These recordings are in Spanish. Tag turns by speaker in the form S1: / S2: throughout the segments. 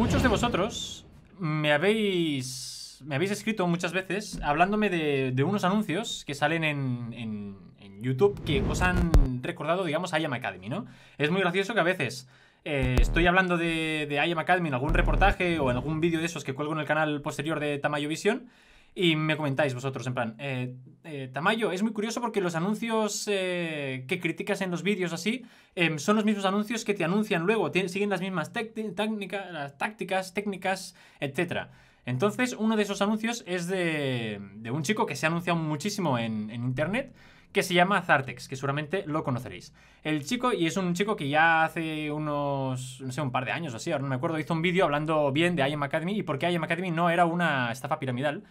S1: Muchos de vosotros me habéis, me habéis escrito muchas veces hablándome de, unos anuncios que salen en, YouTube que os han recordado, digamos, a IAM Academy, ¿no? Es muy gracioso que a veces eh, estoy hablando de, de IAM Academy en algún reportaje o en algún vídeo de esos que cuelgo en el canal posterior de Tamayo Visión y me comentáis vosotros, en plan, eh, eh, Tamayo, es muy curioso porque los anuncios eh, que criticas en los vídeos así em, son los mismos anuncios que te anuncian luego, siguen las mismas técnicas, tácticas, técnicas, etc. Entonces, uno de esos anuncios es de, de un chico que se ha anunciado muchísimo en, internet que se llama Zartex, que seguramente lo conoceréis. El chico, y es un chico que ya hace unos, no sé, un par de años o así, ahora no me acuerdo, hizo un vídeo hablando bien de IM Academy y por qué IM Academy no era una estafa piramidal.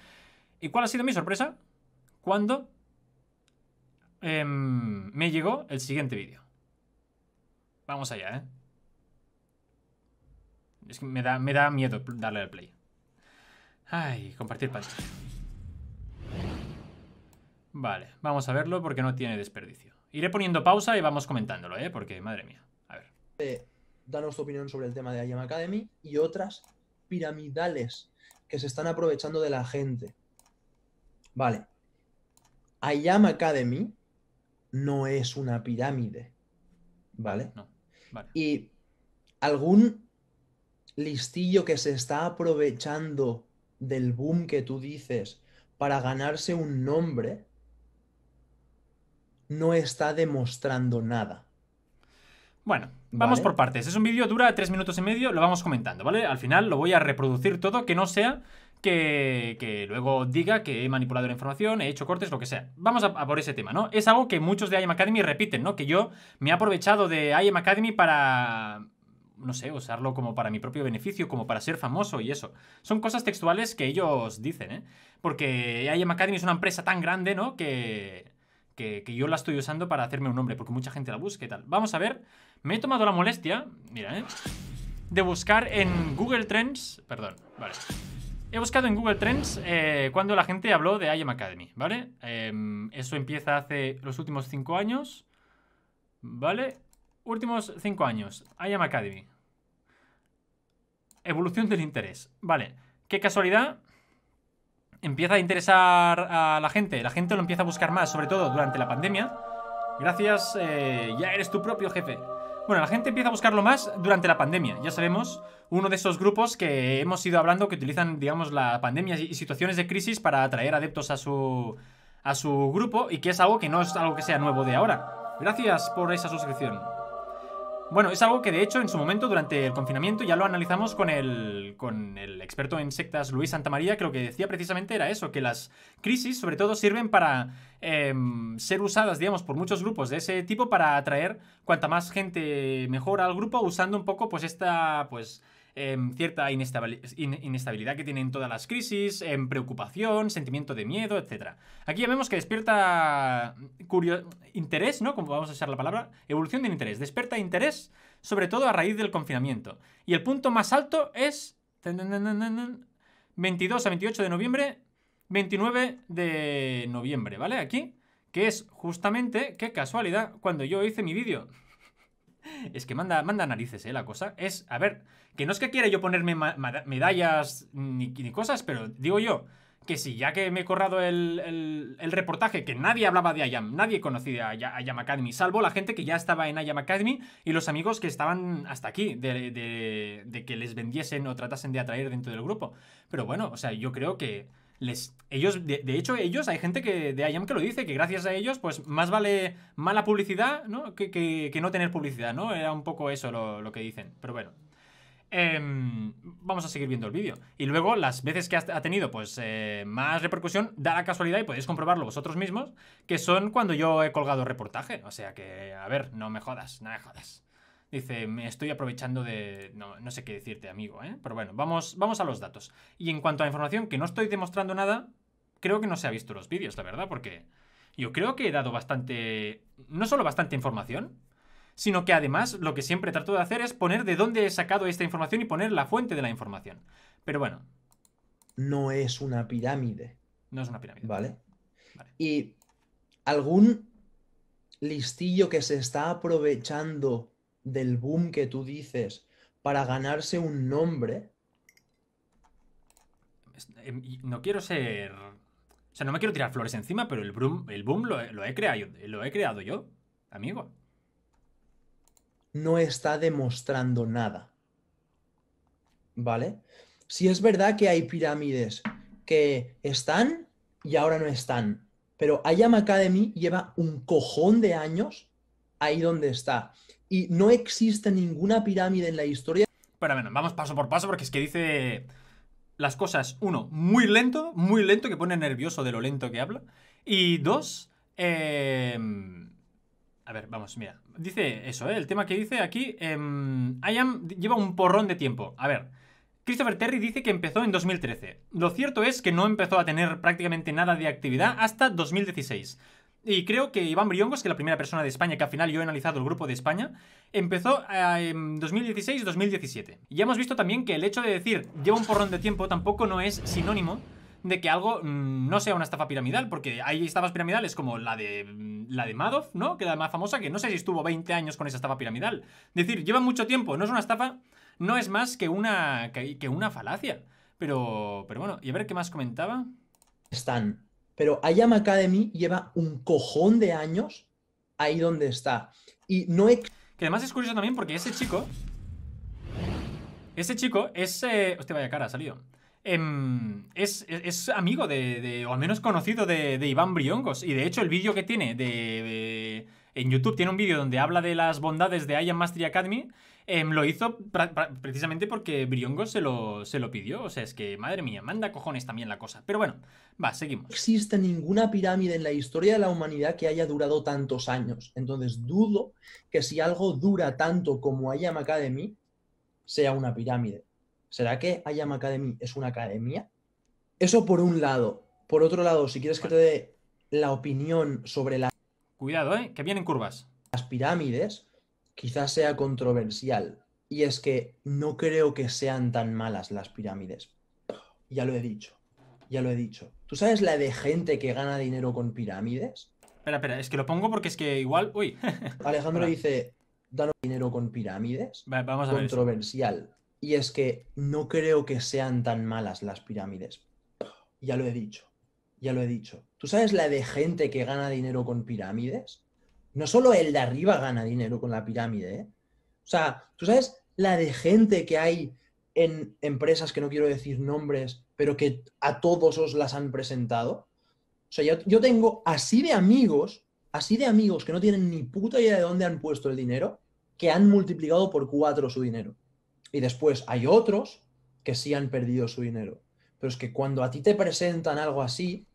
S1: ¿Y cuál ha sido mi sorpresa? Cuando em, me llegó el siguiente vídeo. Vamos allá, ¿eh? Es que me da, me da miedo darle al play. Ay, compartir pantalla. Vale, vamos a verlo porque no tiene desperdicio. Iré poniendo pausa y vamos comentándolo, ¿eh? Porque, madre mía, a ver.
S2: Eh, danos tu opinión sobre el tema de IAM Academy y otras piramidales que se están aprovechando de la gente. Vale. IAM Academy no es una pirámide. ¿Vale? No. Vale. Y algún listillo que se está aprovechando del boom que tú dices para ganarse un nombre no está demostrando nada.
S1: Bueno, vamos por partes. Es un vídeo, dura tres minutos y medio, lo vamos comentando, ¿vale? Al final lo voy a reproducir todo, que no sea que, luego diga que he manipulado la información, he hecho cortes, lo que sea. Vamos a, por ese tema, ¿no? Es algo que muchos de IM Academy repiten, ¿no? Que yo me he aprovechado de IM Academy para no sé, usarlo como para mi propio beneficio, como para ser famoso y eso. Son cosas textuales que ellos dicen, ¿eh? Porque IM Academy es una empresa tan grande, ¿no? Que, que, que, yo la estoy usando para hacerme un nombre, porque mucha gente la busca y tal. Vamos a ver, me he tomado la molestia, mira, ¿eh? De buscar en Google Trends, perdón, vale. He buscado en Google Trends eh, cuando la gente habló de IAM Academy, ¿vale? Em, eso empieza hace los últimos cinco años, ¿vale? Últimos cinco años, IAM Academy. Evolución del interés, ¿vale? Qué casualidad, empieza a interesar a la gente, la gente lo empieza a buscar más, sobre todo durante la pandemia. Gracias, eh, ya eres tu propio jefe. Bueno, la gente empieza a buscarlo más durante la pandemia. Ya sabemos, uno de esos grupos que hemos ido hablando que utilizan, digamos, la pandemia y situaciones de crisis para atraer adeptos a su, a su grupo y que es algo que no es algo que sea nuevo de ahora. Gracias por esa suscripción. Bueno, es algo que de hecho en su momento durante el confinamiento ya lo analizamos con el, con el experto en sectas Luis Santamaría, que lo que decía precisamente era eso, que las crisis sobre todo sirven para em, ser usadas, digamos, por muchos grupos de ese tipo para atraer cuanta más gente mejor al grupo usando un poco pues esta, pues Em, cierta inestabilidad que tienen todas las crisis, en em, preocupación, sentimiento de miedo, etc. Aquí ya vemos que despierta interés, ¿no? Como vamos a usar la palabra, evolución del interés. Desperta interés, sobre todo a raíz del confinamiento. Y el punto más alto es 22 a 28 de noviembre, 29 de noviembre, ¿vale? Aquí, que es justamente, qué casualidad, cuando yo hice mi vídeo es que manda, manda narices, ¿eh? La cosa. Es, a ver, que no es que quiera yo ponerme medallas ni, cosas, pero digo yo que si ya que me he corrado el, reportaje, que nadie hablaba de IAM, nadie conocía a IAM Academy, salvo la gente que ya estaba en IAM Academy y los amigos que estaban hasta aquí de que les vendiesen o tratasen de atraer dentro del grupo. Pero bueno, o sea, yo creo que ellos, de, hecho, ellos, hay gente que, de IAM que lo dice, que gracias a ellos, pues más vale mala publicidad Que, no tener publicidad, ¿no? Era un poco eso lo, que dicen, pero bueno. Em, vamos a seguir viendo el vídeo. Y luego, las veces que ha tenido pues, eh, más repercusión, da la casualidad, y podéis comprobarlo vosotros mismos, que son cuando yo he colgado reportaje. O sea que, a ver, no me jodas, no me jodas. Dice, me estoy aprovechando de... No, sé qué decirte, amigo, ¿eh? Pero bueno, vamos, vamos a los datos. Y en cuanto a información, que no estoy demostrando nada, creo que no se ha visto los vídeos, la verdad, porque yo creo que he dado bastante... No solo bastante información, sino que además lo que siempre trato de hacer es poner de dónde he sacado esta información y poner la fuente de la información. Pero bueno.
S2: No es una pirámide. No es una pirámide. vale. Y algún listillo que se está aprovechando del boom que tú dices para ganarse un nombre.
S1: Em, no quiero ser. O sea, no me quiero tirar flores encima, pero el boom, el boom lo, he creado, lo he creado yo, amigo.
S2: No está demostrando nada. ¿Vale? Si es verdad que hay pirámides que están y ahora no están, pero IAM Academy lleva un cojón de años ahí donde está y no existe ninguna pirámide en la historia.
S1: Pero bueno, vamos paso por paso porque es que dice las cosas, uno, muy lento, muy lento, que pone nervioso de lo lento que habla. Y dos, eh, a ver, vamos, mira. Dice eso, ¿eh? el tema que dice aquí, eh, lleva un porrón de tiempo. A ver, Christopher Terry dice que empezó en 2013. Lo cierto es que no empezó a tener prácticamente nada de actividad hasta 2016. Y creo que Iván Briongos, que es la primera persona de España, que al final yo he analizado el grupo de España, empezó eh, en 2016-2017. Y hemos visto también que el hecho de decir lleva un porrón de tiempo tampoco no es sinónimo de que algo mm, no sea una estafa piramidal, porque hay estafas piramidales como la de mm, la de Madoff, ¿no? Que es la más famosa, que no sé si estuvo 20 años con esa estafa piramidal. Es decir, lleva mucho tiempo, no es una estafa, no es más que una, que una falacia. Pero, pero bueno, y a ver qué más comentaba.
S2: Están pero IAM Academy lleva un cojón de años ahí donde está. Y no he... Que además es curioso también porque ese chico...
S1: Ese chico es... Eh, hostia, vaya cara, ha salido. Em, es, amigo de, o al menos conocido de, Iván Briongos. Y de hecho, el vídeo que tiene en YouTube tiene un vídeo donde habla de las bondades de IAM Mastery Academy. Em, lo hizo precisamente porque Briongo se lo, se lo pidió. O sea, es que, madre mía, manda cojones también la cosa.
S2: Pero bueno, va, seguimos. No existe ninguna pirámide en la historia de la humanidad que haya durado tantos años. Entonces, dudo que si algo dura tanto como IAM Academy, sea una pirámide. ¿Será que IAM Academy es una academia? Eso por un lado. Por otro lado, si quieres que te dé la opinión sobre la... Cuidado, ¿eh? Que vienen curvas. Las pirámides quizás sea controversial, y es que no creo que sean tan malas las pirámides. Ya lo he dicho, ya lo he dicho. ¿Tú sabes la de gente que gana dinero con pirámides?
S1: Espera, espera, es que lo pongo porque es que igual... Uy. Alejandro dice,
S2: dan dinero con pirámides. vamos a controversial. y es que no creo que sean tan malas las pirámides. Ya lo he dicho, ya lo he dicho. ¿Tú sabes la de gente que gana dinero con pirámides? no solo el de arriba gana dinero con la pirámide, ¿eh? O sea, tú sabes la de gente que hay en empresas que no quiero decir nombres, pero que a todos os las han presentado. O sea, yo, yo tengo así de amigos, así de amigos que no tienen ni puta idea de dónde han puesto el dinero, que han multiplicado por cuatro su dinero. Y después hay otros que sí han perdido su dinero. Pero es que cuando a ti te presentan algo así,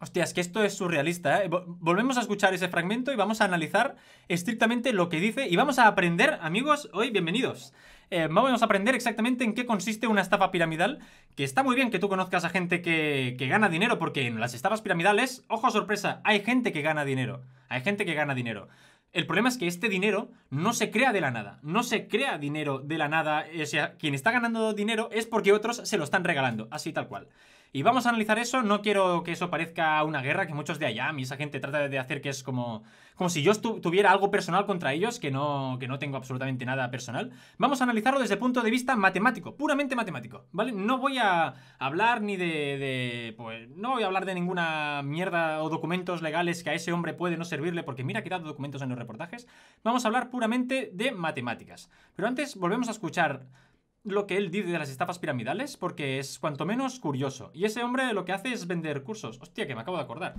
S1: Hostia, es que esto es surrealista, ¿eh? Volvemos a escuchar ese fragmento y vamos a analizar estrictamente lo que dice y vamos a aprender, amigos, hoy bienvenidos. Eh, vamos a aprender exactamente en qué consiste una estafa piramidal, que está muy bien que tú conozcas a gente que, que gana dinero, porque en las estafas piramidales, ojo sorpresa, hay gente que gana dinero, hay gente que gana dinero. El problema es que este dinero no se crea de la nada. No se crea dinero de la nada. Eh, o sea, quien está ganando dinero es porque otros se lo están regalando, así tal cual. Y vamos a analizar eso, no quiero que eso parezca una guerra, que muchos de allá, y esa gente trata de hacer que es como, como si yo tuviera algo personal contra ellos, que no, que no tengo absolutamente nada personal. Vamos a analizarlo desde el punto de vista matemático, puramente matemático, ¿vale? No voy a hablar ni de, de pues, no voy a hablar de ninguna mierda o documentos legales que a ese hombre puede no servirle, porque mira que he dado documentos en los reportajes. Vamos a hablar puramente de matemáticas. Pero antes volvemos a escuchar lo que él dice de las estafas piramidales porque es cuanto menos curioso. Y ese hombre lo que hace es vender cursos. Hostia, que me acabo de acordar.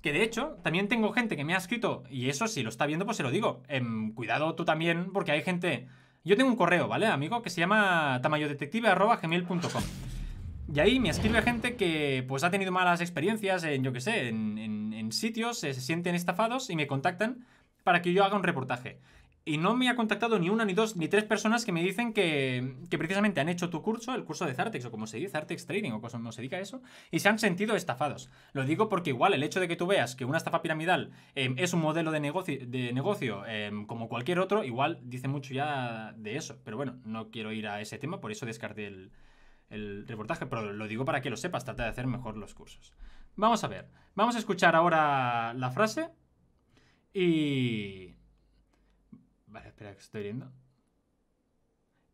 S1: Que de hecho, también tengo gente que me ha escrito, y eso si lo está viendo, pues se lo digo. Em, cuidado tú también, porque hay gente... Yo tengo un correo, ¿vale, amigo? Que se llama tamayodetective.com. Y ahí me escribe gente que pues ha tenido malas experiencias en, yo que sé, en, sitios, eh, se sienten estafados y me contactan para que yo haga un reportaje. Y no me ha contactado ni una, ni dos, ni tres personas que me dicen que, precisamente han hecho tu curso, el curso de Zartex, o como se dice, Zartex Trading, o como se diga eso, y se han sentido estafados. Lo digo porque igual el hecho de que tú veas que una estafa piramidal eh, es un modelo de negocio, de negocio eh, como cualquier otro, igual dice mucho ya de eso. Pero bueno, no quiero ir a ese tema, por eso descarté el reportaje, pero lo digo para que lo sepas, trata de hacer mejor los cursos. Vamos a ver, vamos a escuchar ahora la frase y Vale, espera, que estoy viendo.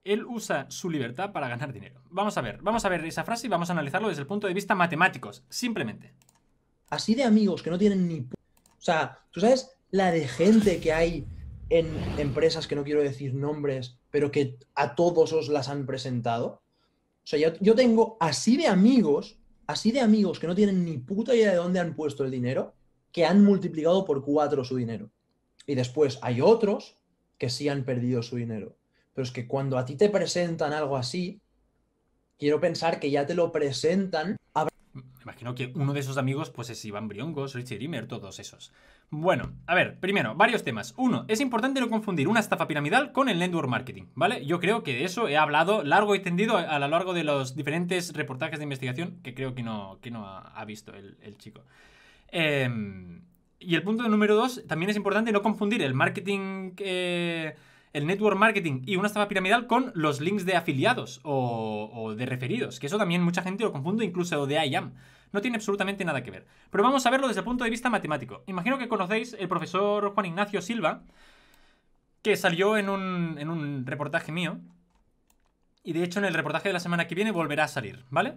S1: Él usa su libertad para ganar dinero. Vamos a ver, vamos a ver esa frase y vamos a analizarlo desde el punto de vista
S2: matemáticos, simplemente. Así de amigos que no tienen ni... O sea, tú sabes la de gente que hay en empresas que no quiero decir nombres, pero que a todos os las han presentado. O sea, yo, yo tengo así de amigos, así de amigos que no tienen ni puta idea de dónde han puesto el dinero, que han multiplicado por cuatro su dinero. Y después hay otros que sí han perdido su dinero. Pero es que cuando a ti te presentan algo así, quiero pensar que ya te lo presentan.
S1: Me imagino que uno de esos amigos pues es Iván Briongos, Richie todos esos. Bueno, a ver, primero, varios temas. Uno, es importante no confundir una estafa piramidal con el network marketing, ¿vale? Yo creo que de eso he hablado largo y tendido a lo largo de los diferentes reportajes de investigación que creo que no, que no ha, visto el, el chico. Eh, y el punto número dos, también es importante no confundir el marketing, eh, el network marketing y una estafa piramidal con los links de afiliados o, de referidos, que eso también mucha gente lo confunde, incluso de IAM. No tiene absolutamente nada que ver. Pero vamos a verlo desde el punto de vista matemático. Imagino que conocéis el profesor Juan Ignacio Silva, que salió en un, en un reportaje mío. Y de hecho en el reportaje de la semana que viene volverá a salir, ¿vale?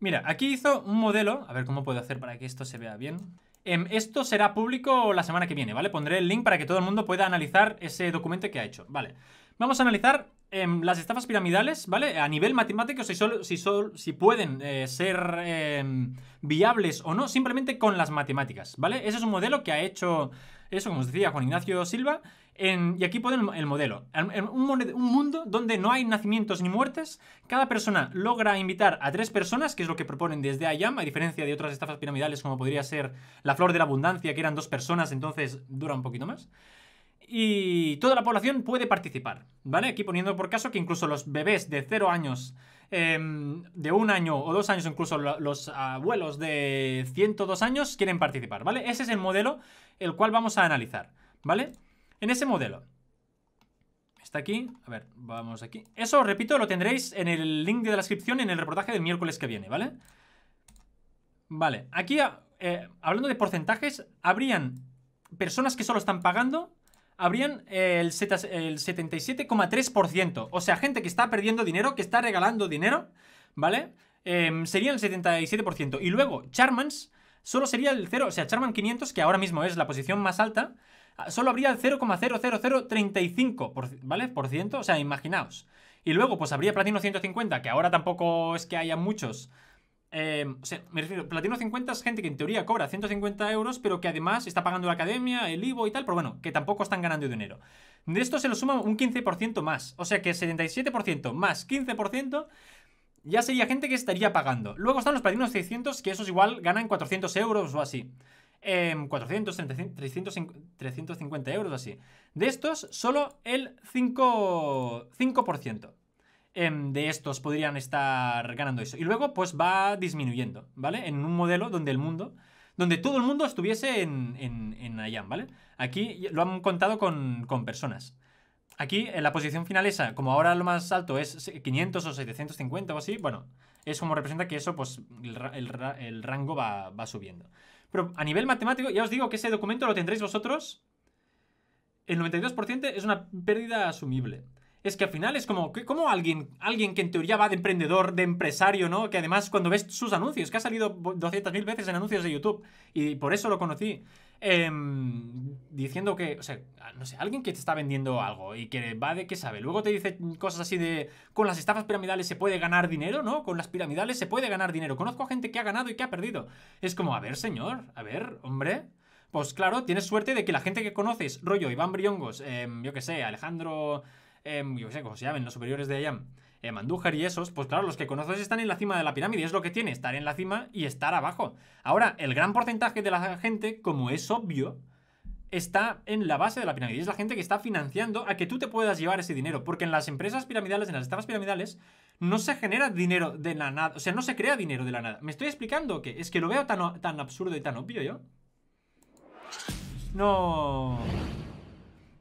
S1: Mira, aquí hizo un modelo, a ver cómo puedo hacer para que esto se vea bien. Em, esto será público la semana que viene, ¿vale? Pondré el link para que todo el mundo pueda analizar ese documento que ha hecho, ¿vale? Vamos a analizar em, las estafas piramidales, ¿vale? A nivel matemático, si, solo si, si pueden eh, ser em, viables o no, simplemente con las matemáticas, ¿vale? Ese es un modelo que ha hecho, eso, como os decía, Juan Ignacio Silva, y aquí ponen el, modelo. un, mundo donde no hay nacimientos ni muertes, cada persona logra invitar a tres personas, que es lo que proponen desde IAM, a diferencia de otras estafas piramidales como podría ser la flor de la abundancia, que eran dos personas, entonces dura un poquito más. Y toda la población puede participar, ¿vale? Aquí poniendo por caso que incluso los bebés de 0 años, em, de un año o dos años, incluso los abuelos de 102 años quieren participar, ¿vale? Ese es el modelo el cual vamos a analizar, ¿vale? En ese modelo. Está aquí. A ver, vamos aquí. Eso, repito, lo tendréis en el link de la descripción en el reportaje del miércoles que viene, ¿vale? Vale, aquí, eh, hablando de porcentajes, habrían personas que solo están pagando, habrían eh, el, 77,3%. O sea, gente que está perdiendo dinero, que está regalando dinero, ¿vale? Em, sería el 77%. Y luego, Charmans solo sería el 0. O sea, Charman 500, que ahora mismo es la posición más alta, Ah, solo habría el 0,00035, ¿vale? Por ciento, o sea, imaginaos. Y luego, pues habría Platino 150, que ahora tampoco es que haya muchos. Em, o sea, me refiero, Platino 50 es gente que en teoría cobra 150 euros, pero que además está pagando la academia, el IVO y tal, pero bueno, que tampoco están ganando dinero. De esto se lo suma un 15% más, o sea que 77% más 15% ya sería gente que estaría pagando. Luego están los Platinos 600, que esos igual ganan 400 euros o así. 400, em, 350 euros así. De estos, solo el 5%, 5% em, de estos podrían estar ganando eso. Y luego, pues va disminuyendo, ¿vale? En un modelo donde el mundo, donde todo el mundo estuviese en, en, ¿vale? Aquí lo han contado con, personas. Aquí en la posición final esa, como ahora lo más alto es 500 o 750 o así, bueno, es como representa que eso, pues el, rango va, va subiendo. Pero a nivel matemático, ya os digo que ese documento lo tendréis vosotros. El 92% es una pérdida asumible es que al final es como, como alguien, alguien que en teoría va de emprendedor, de empresario, ¿no? Que además cuando ves sus anuncios, que ha salido 200.000 veces en anuncios de YouTube, y por eso lo conocí, em, diciendo que, o sea, no sé, alguien que te está vendiendo algo y que va de qué sabe. Luego te dice cosas así de, con las estafas piramidales se puede ganar dinero, ¿no? Con las piramidales se puede ganar dinero. Conozco a gente que ha ganado y que ha perdido. Es como, a ver, señor, a ver, hombre. Pues claro, tienes suerte de que la gente que conoces, rollo Iván Briongos, em, yo qué sé, Alejandro eh, yo sé cómo se llaman los superiores de allá, eh, em, Mandújar y esos, pues claro, los que conoces están en la cima de la pirámide, es lo que tiene, estar en la cima y estar abajo. Ahora, el gran porcentaje de la gente, como es obvio, está en la base de la pirámide. Es la gente que está financiando a que tú te puedas llevar ese dinero. Porque en las empresas piramidales, en las estafas piramidales, no se genera dinero de la nada. O sea, no se crea dinero de la nada. ¿Me estoy explicando qué? Es que lo veo tan, tan absurdo y tan obvio yo. No.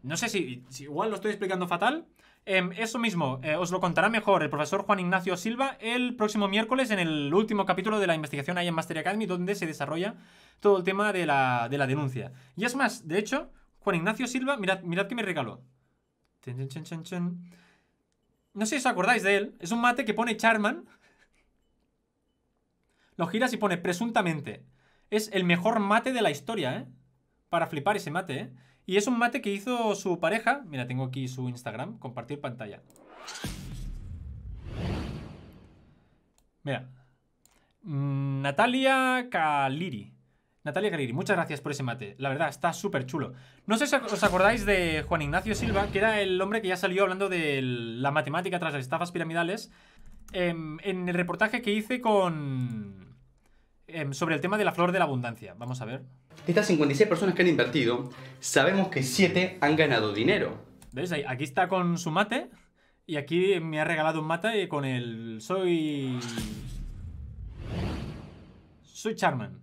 S1: No sé si, igual lo estoy explicando fatal. Em, eso mismo, eh, os lo contará mejor el profesor Juan Ignacio Silva el próximo miércoles en el último capítulo de la investigación ahí en Master Academy, donde se desarrolla todo el tema de la, denuncia. Y es más, de hecho, Juan Ignacio Silva, mirad, mirad que me regaló. No sé si os acordáis de él. Es un mate que pone Charman. Lo giras y pone presuntamente. Es el mejor mate de la historia, ¿eh? Para flipar ese mate, ¿eh? Y es un mate que hizo su pareja. Mira, tengo aquí su Instagram. Compartir pantalla. Mira. Mm, Natalia Caliri. Natalia Caliri, muchas gracias por ese mate. La verdad, está súper chulo. No sé si os acordáis de Juan Ignacio Silva, que era el hombre que ya salió hablando de la matemática tras las estafas piramidales. Em, en el reportaje que hice con Em, sobre el tema de la flor de la abundancia. Vamos a ver. De estas 56 personas que han invertido, sabemos que 7 han ganado dinero. ¿Ves? Aquí está con su mate y aquí me ha regalado un mate con el... Soy... Soy Charman.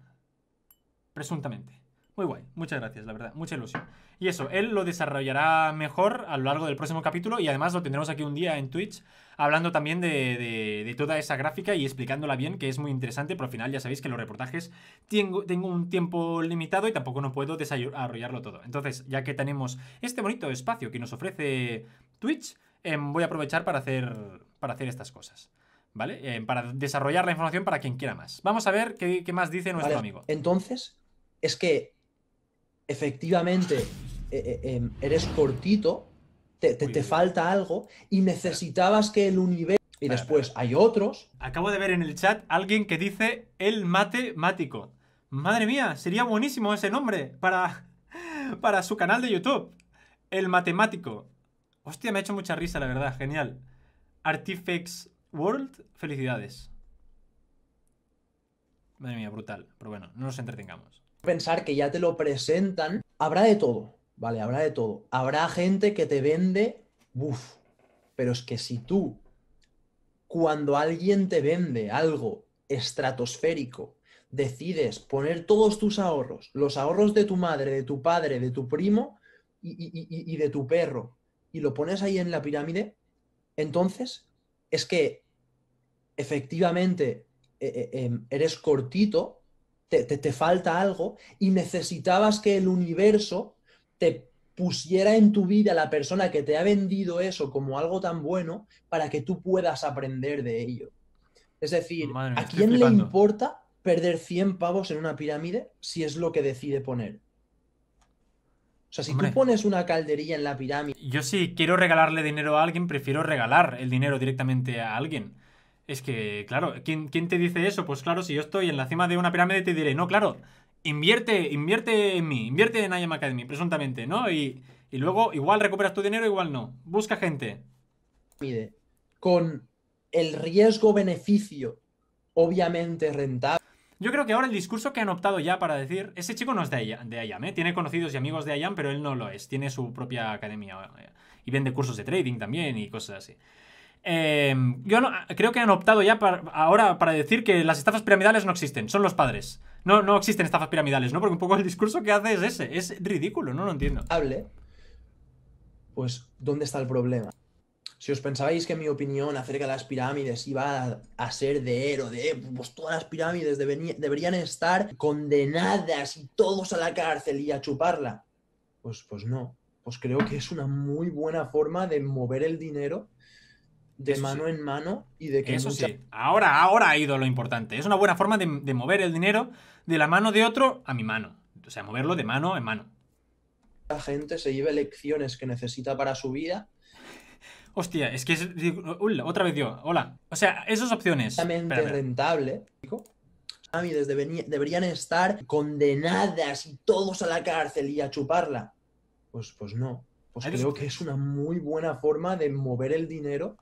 S1: Presuntamente. Muy guay, muchas gracias, la verdad, mucha ilusión. Y eso, él lo desarrollará mejor a lo largo del próximo capítulo y además lo tendremos aquí un día en Twitch hablando también de, de, toda esa gráfica y explicándola bien, que es muy interesante, pero al final ya sabéis que los reportajes tengo, tengo un tiempo limitado y tampoco no puedo desarrollarlo todo. Entonces, ya que tenemos este bonito espacio que nos ofrece Twitch, em, voy a aprovechar para hacer, para hacer estas cosas. ¿Vale? Em, para desarrollar la información para quien quiera más. Vamos a ver qué,
S2: más dice nuestro amigo. Entonces, es que efectivamente eh, eh, em, eres cortito, te, falta algo y necesitabas que el universo... Y después hay otros.
S1: Acabo de ver en el chat alguien que dice el matemático. Madre mía, sería buenísimo ese nombre para, para su canal de YouTube. El matemático. Hostia, me ha hecho mucha risa, la verdad. Genial. Artifex World, felicidades. Madre mía,
S2: brutal. Pero bueno, no nos entretengamos pensar que ya te lo presentan, habrá de todo, ¿vale? Habrá de todo. Habrá gente que te vende, ¡Buf! pero es que si tú, cuando alguien te vende algo estratosférico, decides poner todos tus ahorros, los ahorros de tu madre, de tu padre, de tu primo y, de tu perro, y lo pones ahí en la pirámide, entonces es que efectivamente eh, eh, eh, eres cortito te, falta algo y necesitabas que el universo te pusiera en tu vida la persona que te ha vendido eso como algo tan bueno para que tú puedas aprender de ello. Es decir, ¿a quién le importa perder 100 pavos en una pirámide si es lo que decide poner? O sea, si tú pones una calderilla en la pirámide.
S1: Yo, si quiero regalarle dinero a alguien, prefiero regalar el dinero directamente a alguien. Es que, claro, ¿quién, te dice eso? Pues claro, si yo estoy en la cima de una pirámide, te diré, no, claro, invierte, invierte en mí, invierte en IAM Academy, presuntamente, ¿no? Y, luego igual recuperas tu dinero, igual no. Busca gente.
S2: Mide, con el riesgo-beneficio, obviamente rentable. Yo creo
S1: que ahora el discurso que han optado ya para decir, ese chico no es de IAM, de ¿eh? tiene conocidos y amigos de IAM, pero él no lo es, tiene su propia academia eh, y vende cursos de trading también y cosas así. Em, yo no, creo que han optado ya para, ahora para decir que las estafas piramidales no existen, son los padres. No, no existen estafas piramidales, ¿no? Porque un poco el discurso que hace es ese, es ridículo, no lo entiendo. Hable,
S2: pues, ¿dónde está el problema? Si os pensabais que mi opinión acerca de las pirámides iba a, ser de héroe, de pues todas las pirámides deberían estar condenadas y todos a la cárcel y a chuparla, pues, pues no. Pues creo que es una muy buena forma de mover el dinero de mano en mano y de que... Eso sí,
S1: ahora, ahora ha ido lo importante. Es una buena forma de, mover el dinero de la mano de otro a mi mano. O sea, moverlo de mano en mano.
S2: La gente se lleva lecciones que necesita para su vida
S1: Hostia, es que es. Uy,
S2: otra vez yo. Hola. O sea, esas opciones. también rentable. desde deberían estar condenadas y todos a la cárcel y a chuparla. Pues, pues no. Pues creo que es una muy buena forma de mover el dinero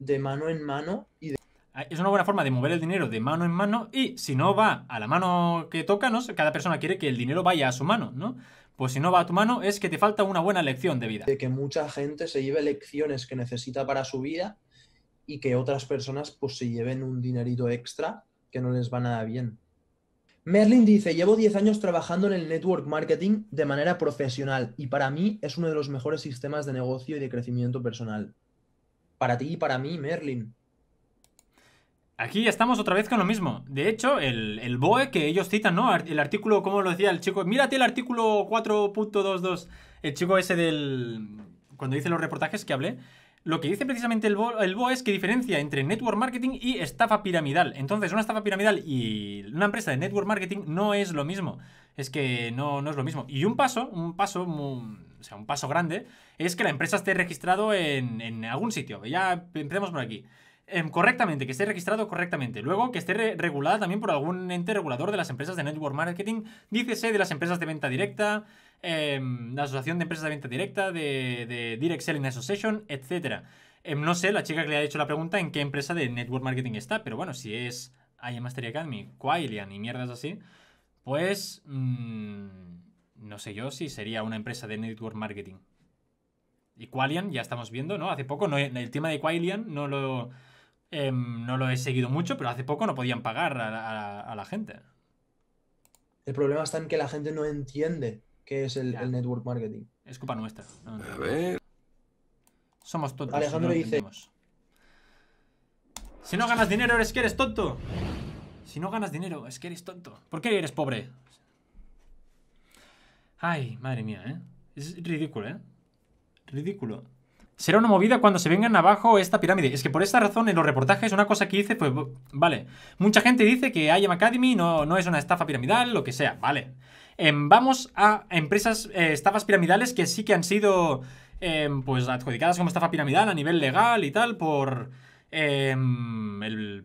S2: de mano en mano y de...
S1: Ah, es una buena forma de mover el dinero de mano en mano y si no va a la mano que toca, ¿no? cada persona quiere que el dinero vaya a su mano, ¿no? Pues si no va a tu mano es
S2: que te falta una buena lección de vida. De que mucha gente se lleve lecciones que necesita para su vida y que otras personas pues se lleven un dinerito extra que no les va nada bien. Merlin dice, llevo 10 años trabajando en el network marketing de manera profesional y para mí es uno de los mejores sistemas de negocio y de crecimiento personal para ti y para mí, Merlin.
S1: Aquí estamos otra vez con lo mismo. De hecho, el, BOE que ellos citan, ¿no? El artículo, como lo decía el chico, mírate el artículo 4.22, el chico ese del... cuando dice los reportajes que hablé, lo que dice precisamente el BOE, es que diferencia entre network marketing y estafa piramidal. Entonces, una estafa piramidal y una empresa de network marketing no es lo mismo. Es que no, no es lo mismo. Y un paso, un paso o sea, un paso grande, es que la empresa esté registrado en, algún sitio. Ya empecemos por aquí. Em, correctamente, que esté registrado correctamente. Luego, que esté regulada también por algún ente regulador de las empresas de network marketing, dícese de las empresas de venta directa, em, la Asociación de Empresas de Venta Directa, de, Direct Selling Association, etc. Em, no sé, la chica que le ha hecho la pregunta, en qué empresa de network marketing está, pero bueno, si es IM Mastery Academy, Quailian y mierdas así, pues... Mm, no sé yo si sería una empresa de network marketing. Y Qualian, ya estamos viendo, ¿no? Hace poco, no, el tema de Qualian no lo, em, no lo he seguido mucho, pero hace poco no podían pagar a la, gente.
S2: El problema está en que la gente no entiende qué es el, network marketing.
S1: Es culpa nuestra. a ver.
S2: Somos tontos. Alejandro dice...
S1: Si no ganas dinero, eres que eres tonto. Si no ganas dinero, es que eres tonto. ¿Por qué eres pobre? Ay, madre mía, ¿eh? Es ridículo, ¿eh? Ridículo. Será una movida cuando se vengan abajo esta pirámide. Es que por esta razón en los reportajes una cosa que hice pues vale. Mucha gente dice que IAM Academy no, no es una estafa piramidal, lo que sea, vale. Em, vamos a empresas, eh, estafas piramidales que sí que han sido em, pues adjudicadas como estafa piramidal a nivel legal y tal por eh,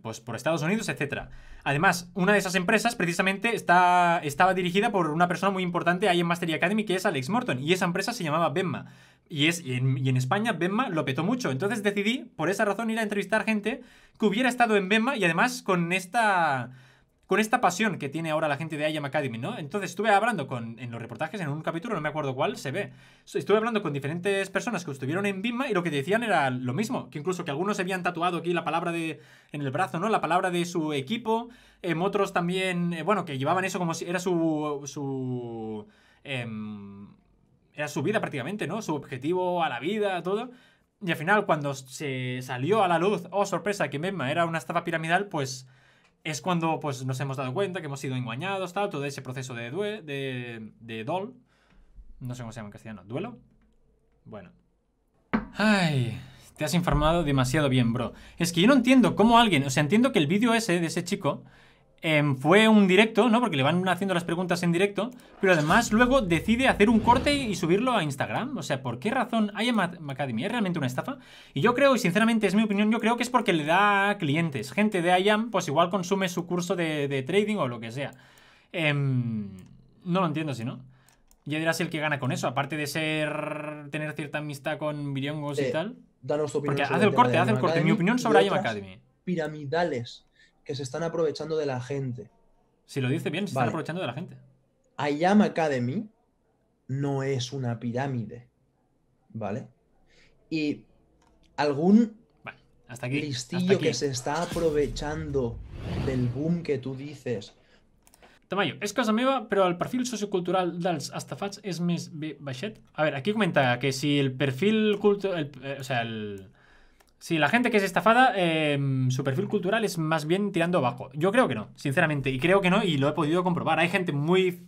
S1: pues, por Estados Unidos, etc. Además, una de esas empresas precisamente está, estaba dirigida por una persona muy importante ahí en Mastery Academy, que es Alex Morton, y esa empresa se llamaba Benma. Y, es, en, España Bemma lo petó mucho. Entonces decidí, por esa razón, ir a entrevistar gente que hubiera estado en Benma y además con esta con esta pasión que tiene ahora la gente de IAM Academy, ¿no? Entonces estuve hablando con, en los reportajes, en un capítulo, no me acuerdo cuál, se ve. Estuve hablando con diferentes personas que estuvieron en Bimma y lo que decían era lo mismo, que incluso que algunos se habían tatuado aquí la palabra de, en el brazo, ¿no? La palabra de su equipo, en em, otros también, eh, bueno, que llevaban eso como si era su... su em, era su vida prácticamente, ¿no? Su objetivo a la vida, todo. Y al final, cuando se salió a la luz, oh sorpresa, que Bimma era una estafa piramidal, pues es cuando pues, nos hemos dado cuenta que hemos sido engañados, tal, todo ese proceso de, due de, de dol. No sé cómo se llama en castellano. ¿Duelo? Bueno. Ay, te has informado demasiado bien, bro. Es que yo no entiendo cómo alguien, o sea, entiendo que el vídeo ese de ese chico Em, fue un directo, ¿no? Porque le van haciendo las preguntas en directo, pero además luego decide hacer un corte y subirlo a Instagram. O sea, ¿por qué razón hay Academy? ¿Es realmente una estafa? Y yo creo, y sinceramente es mi opinión, yo creo que es porque le da clientes. Gente de IAM, pues igual consume su curso de, trading o lo que sea. Em, no lo entiendo, si no. Ya dirás el que gana con eso, aparte de ser tener cierta amistad con Viriongos y eh, tal. Danos tu opinión. Porque hace el corte, hace el corte. Mi opinión sobre IAM Academy.
S2: Piramidales que se están aprovechando de la gente. Si lo dice bien, se están aprovechando de la gente. IAM Academy no es una pirámide, ¿vale? Y algún hasta aquí, listillo que se está aprovechando del boom que tú dices
S1: Tamayo, es cosa mía, pero el perfil sociocultural dels estafats és més bé baixet? A ver, aquí comenta que si el perfil cultural... Eh, o sea, el, si, la gente que es estafada, em, su perfil cultural es más bien tirando abajo. Yo creo que no, sinceramente. Y creo que no, y lo he podido comprobar. Hay gente muy.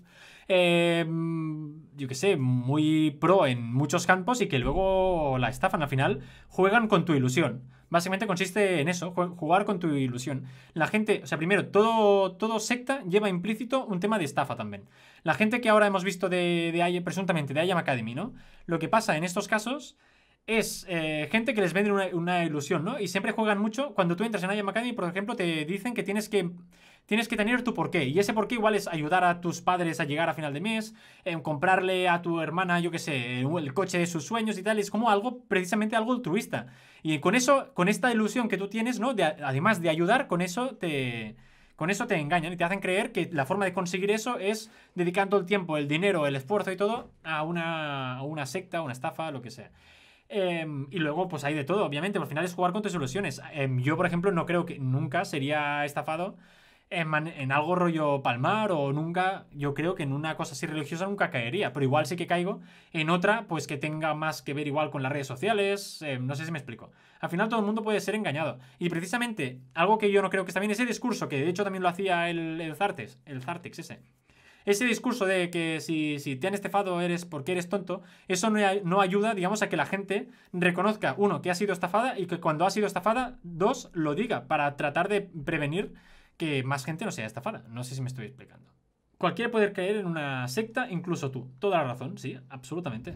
S1: Em, yo qué sé, muy pro en muchos campos y que luego la estafan al final, juegan con tu ilusión. Básicamente consiste en eso, jugar con tu ilusión. La gente, o sea, primero, todo, todo secta lleva implícito un tema de estafa también. La gente que ahora hemos visto de, de presuntamente de IAM Academy, ¿no? Lo que pasa en estos casos es eh, gente que les vende una, ilusión, ¿no? Y siempre juegan mucho. Cuando tú entras en IAM Academy, por ejemplo, te dicen que tienes que. Tienes que tener tu porqué. Y ese porqué igual es ayudar a tus padres a llegar a final de mes, en eh, comprarle a tu hermana, yo qué sé, eh, el coche de sus sueños y tal. Es como algo, precisamente algo altruista. Y con eso, con esta ilusión que tú tienes, ¿no? además de ayudar, con eso te con eso te engañan y te hacen creer que la forma de conseguir eso es dedicando el tiempo, el dinero, el esfuerzo y todo a una, a una secta, una estafa, lo que sea. Em, y luego, pues hay de todo, obviamente. Al final es jugar con tus ilusiones. Em, yo, por ejemplo, no creo que nunca sería estafado en, algo rollo palmar o nunca, yo creo que en una cosa así religiosa nunca caería, pero igual sí que caigo en otra, pues que tenga más que ver igual con las redes sociales, em, no sé si me explico. Al final todo el mundo puede ser engañado. Y precisamente algo que yo no creo que está bien, ese discurso, que de hecho también lo hacía el, el el Zartex ese ese discurso de que si, si te han estafado eres porque eres tonto, eso no, ayuda, digamos, a que la gente reconozca, uno, que ha sido estafada y que cuando ha sido estafada, dos, lo diga para tratar de prevenir que más gente no sea estafada. No sé si me estoy explicando. Cualquiera puede caer en una secta, incluso tú. Toda la razón, sí, absolutamente.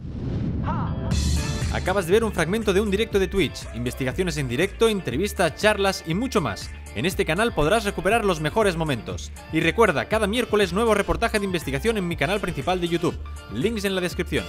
S1: Acabas de ver un fragmento de un directo de Twitch, investigaciones en directo, entrevistas, charlas y mucho más. En este canal podrás recuperar los mejores momentos. Y recuerda, cada miércoles nuevo reportaje de investigación en mi canal principal de YouTube. Links en la descripción.